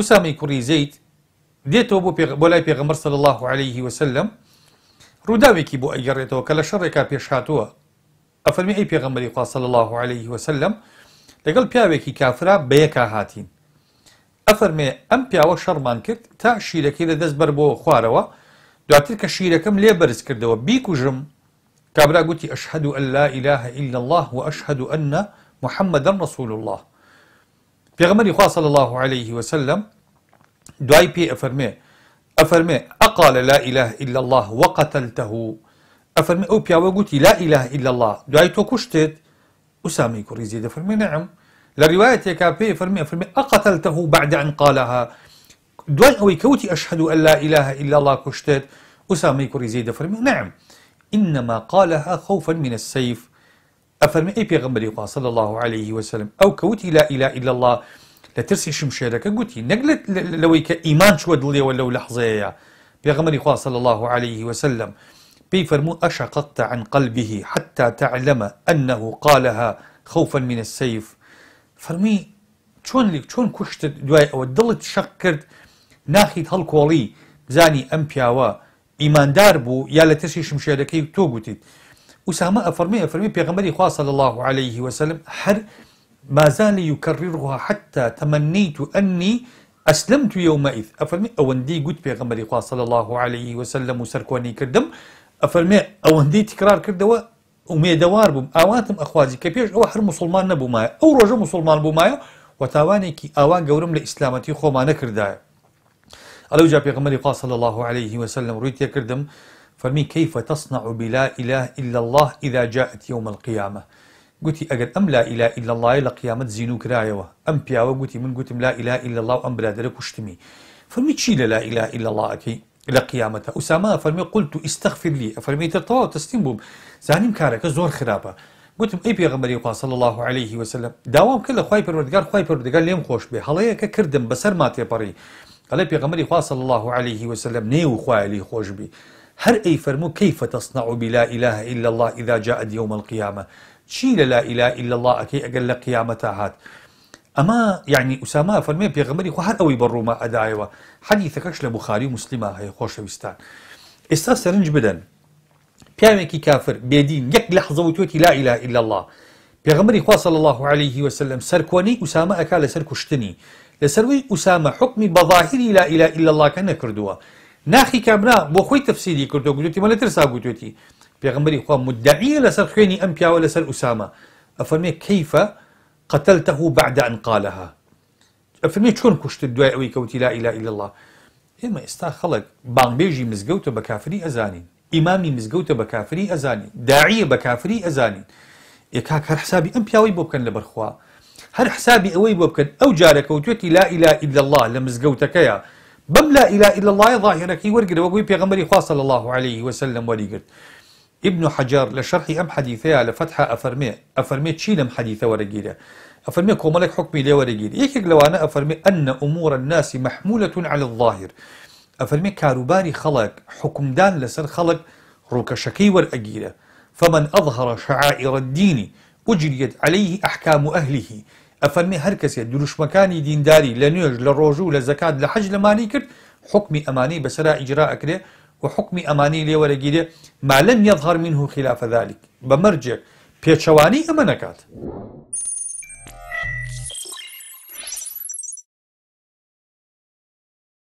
اسامه کوڕی زەیت ديتو بو بۆ لای پێغەمەر سەل الله عليه وسلم ڕووداوێکی بۆ ئەگەڕێتەوە کە لە شەڕێکا پێشهاتووە ئەفەرمی ئەی پێغەمبەری صلى الله عليه وسلم لقل بياوي كي كافرا بيكا هاتين افرمي ام بياو شەڕمان کرد تا شیرەکەی لە دەست بەر بۆ خوارەوە دواتر لي برز لێ بيكو جم كابرا کابرا اشهد ان لا إله إلا الله وأشهد أن محمدا رسول الله پیغمبري خوا صلى الله عليه وسلم دوای بي أفرمي أفرمي اقال لا إله إلا الله وقتلته أفرمي او پیاوە گوتی لا إله إلا الله دوای تو کوشتێت ئوسامی کوڕی زیدە نعم لرواية لە أفرمي أفرمي أقتلته بعد ان قالها دوای ئەوەی کەوتی ئەشهد أن لا إله إلا الله کوشتێت أسامي کوڕی زیدە فەرمێ نعم إنما قالها خوفا من السيف افرمي اي پێغمبەری خوا صلى الله عليه وسلم او كوت لا إله إلا الله لترسي ترسی شمشێرەکە نقلت نەک ايمان شو ئیمان ولو دڵیەوە لەو لەحزەیە پێغمەری خوا الله عليه وسلم بي فرمو أشققت عن قلبه حتى تعلم أنه قالها خوفا من السيف فرمي شون لێک شون کوشت دواي او دڵت شكرت کرد ناخیت زاني ام ئەم پیاوە ئیماندار بوو یا لە تەسی أسامة أفرمي أفرمي بيغمري خواه صلى الله عليه وسلم حر ما زال يكررها حتى تمنيت أني أسلمت يومئذ أفرمي أوندي قد بيغمري خواه صلى الله عليه وسلم وسركواني كردم أفرمي أوندي تكرار كردوا دوار بم أواتم أخوازي كبيش أو حر مسلمان نبو مايا أو رجو مسلمان بو مايا كي آوان گەورم لە ئیسلامەتی خۆمان ألو جا بيغمري خواه صلى الله عليه وسلم ڕووی كردم فرمي كيف تصنع بلا إله إلا الله إذا جاءت يوم القيامة قلت أجد أم لا إله إلا الله إلا قيامة زينوك رايوة أم بياوة قلت من قلت لا إله إلا الله أم برادرە وشتمي فرمي چی لا إله إلا الله أكي إلى قيامته أسامة فرمي قلت استغفر لي فرمي ترتوى تەواو بوم زاني مكارك زور خرابة قلت أي ئەی پێغمبەری خوا الله عليه وسلم داوام كله لە خوای پەروەردگار خوای ليم لێم خۆش بێ كردم کردم بەسەر ما قال أي پێغمبەری خوا صلى الله عليه وسلم نيو خواهي لي خوش بي هر اي فرمو كيف تصنع بلا إله إلا الله إذا جاءت يوم القيامة چی لا إله إلا الله اكي اقل لە هات اما يعني اسامه فرمي بيغمري خو اوي ئەوەی بەڕووما ئەدایەوە حەدیثەکەش لە بخاری و مسلما هەیە خۆشەویستان ئێستا سەرنج بدەن پیاوێکی کافر كافر بيدين يك لحظه وتوتي لا إله إلا الله بيغمري خو صلى الله عليه وسلم سركوني اسامه ئەکا سركشتني لسروي اسامه حكمي بظاهري لا إله إلا الله كان كردوه ناخی کابرا بۆ خوی تفسیری کردو گوتی مە لە ترسا گوتوێتی پیغمبری خوا مدعی لسر خوینی ام پیاو لسر اسامه افرمی کیف قتلته بعد أن قالها افرمی چون کشت دوی اوی کوتی لا إله إلا الله ئێمە استا خلق بان مزگەوتە بە بکافری ئەزانین امامی مزگوت بە کافری ئەزانین داعیە بە کافری ئەزانین یەکاک هەر حسابی ام پیاوی بۆ بکەن لەبەرخوا هەر حسابی ئەوەی بۆ او ئەو لا إله إلا الله لمزقوتك يا بم لا كي ئیللهی وقوي وەرگرەوەگوی پێغمبەری صلى الله عليه وسلم وەریگرت ابن حجر لشرح ام حديثي على لە فتح افرمي ئەفەرمێ چی لەم حەدیثە أفرمي ئەفەرمێ حكمي حکمی لێ وەرەگیر لو انا افرمي ان امور الناس محموله على الظاهر افرمي خلق حكم دان لسر خلق روك شكي وەرئەگیرە فمن أظهر شعائر الدين أجريت عليه أحكام أهله ئەفەرمی هەر کەسێک دروشمەکانی دینداری لە نوێژ لە ڕۆژوو لە زەکات لە حەج لەمانی کرد حکمی ئەمانی بەسرا ئیجرا ئەکرێ و حکمی ئەمانی لێوەرەگیرێ مالەن یەظهر منه خلاف ذلك بمرجع پێچەوانی ئەمە